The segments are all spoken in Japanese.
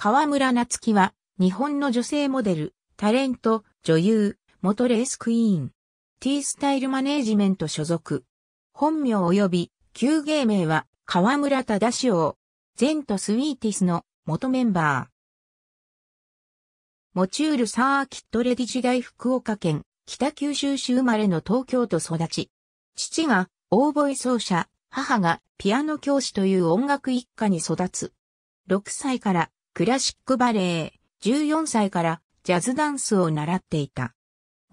河村夏樹は、日本の女性モデル、タレント、女優、元レースクイーン。T スタイルマネージメント所属。本名及び、旧芸名は、河村忠雄。ゼントスウィーティスの元メンバー。モチュールサーキットレディ時代福岡県、北九州市生まれの東京都育ち。父が、オーボエ奏者、母がピアノ教師という音楽一家に育つ。6歳からクラシックバレエ、14歳からジャズダンスを習っていた。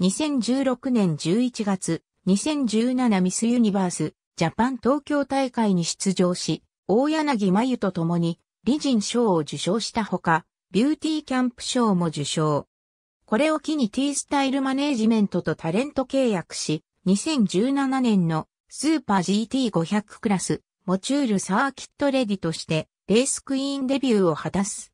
2016年11月、2017ミスユニバース、ジャパン東京大会に出場し、大柳真由と共に、理人賞を受賞したほか、ビューティーキャンプ賞も受賞。これを機に T スタイルマネージメントとタレント契約し、2017年のスーパー GT500 クラス、モチュールサーキットレディとして、レースクイーンデビューを果たす。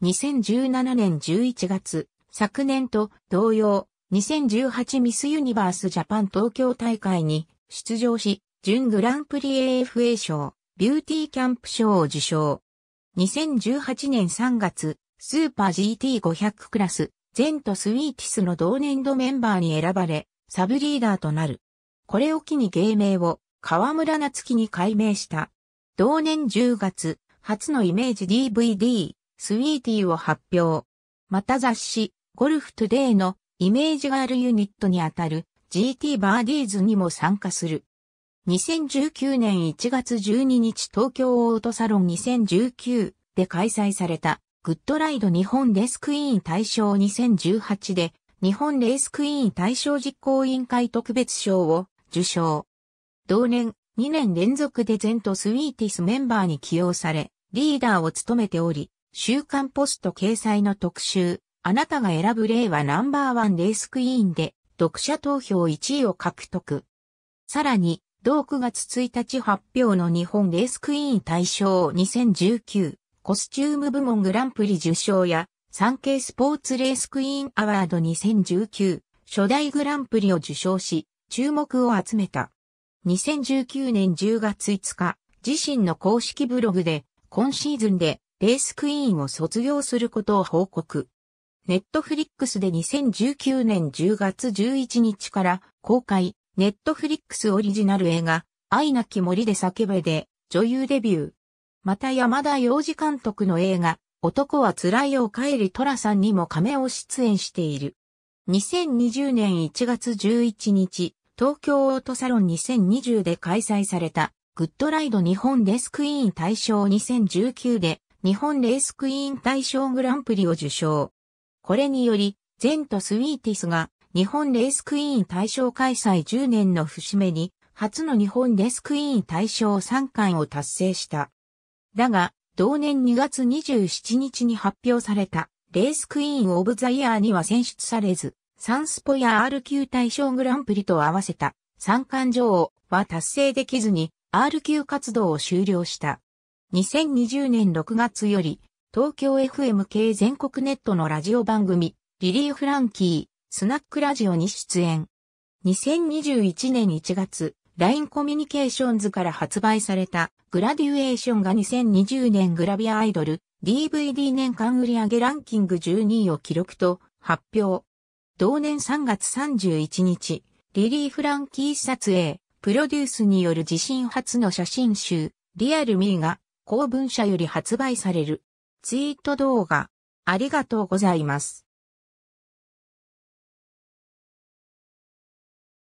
2017年11月、昨年と同様、2018ミスユニバースジャパン東京大会に出場し、準グランプリ AFA 賞、ビューティーキャンプ賞を受賞。2018年3月、スーパー GT500 クラス、ゼントスウィーティスの同年度メンバーに選ばれ、サブリーダーとなる。これを機に芸名を河村夏樹に改名した。同年10月、初のイメージ DVD、スウィーティーを発表。また雑誌、ゴルフトゥデイのイメージガールユニットにあたる GT バーディーズにも参加する。2019年1月12日東京オートサロン2019で開催されたグッドライド日本レースクイーン大賞2018で日本レースクイーン大賞実行委員会特別賞を受賞。同年2年連続で全都スウィーティスメンバーに起用され、リーダーを務めており、週刊ポスト掲載の特集、あなたが選ぶ令和ナンバーワンレースクイーンで、読者投票1位を獲得。さらに、同9月1日発表の日本レースクイーン大賞2019コスチューム部門グランプリ受賞や、産経スポーツレースクイーンアワード2019初代グランプリを受賞し、注目を集めた。2019年10月5日、自身の公式ブログで、今シーズンでレースクイーンを卒業することを報告。ネットフリックスで2019年10月11日から公開、ネットフリックスオリジナル映画、愛なき森で叫べで、女優デビュー。また山田洋次監督の映画、男は辛いを帰り虎さんにも亀を出演している。2020年1月11日、東京オートサロン2020で開催された、グッドライド日本デスクイーン大賞2019で日本レースクイーン大賞グランプリを受賞。これにより、ゼントスウィーティスが日本レースクイーン大賞開催10年の節目に、初の日本レースクイーン大賞3冠を達成した。だが、同年2月27日に発表された、レースクイーンオブザイヤーには選出されず、サンスポや R 級大賞グランプリと合わせた三冠女王は達成できずに R 級活動を終了した。2020年6月より、東京 FM 系全国ネットのラジオ番組、リリー・フランキー、スナックラジオに出演。2021年1月、LINE コミュニケーションズから発売された、グラデュエーションが2020年グラビアアイドル、DVD 年間売上ランキング12位を記録と発表。同年3月31日、リリー・フランキー撮影、プロデュースによる自身初の写真集、リアル・ミーが公文社より発売される。ツイート動画、ありがとうございます。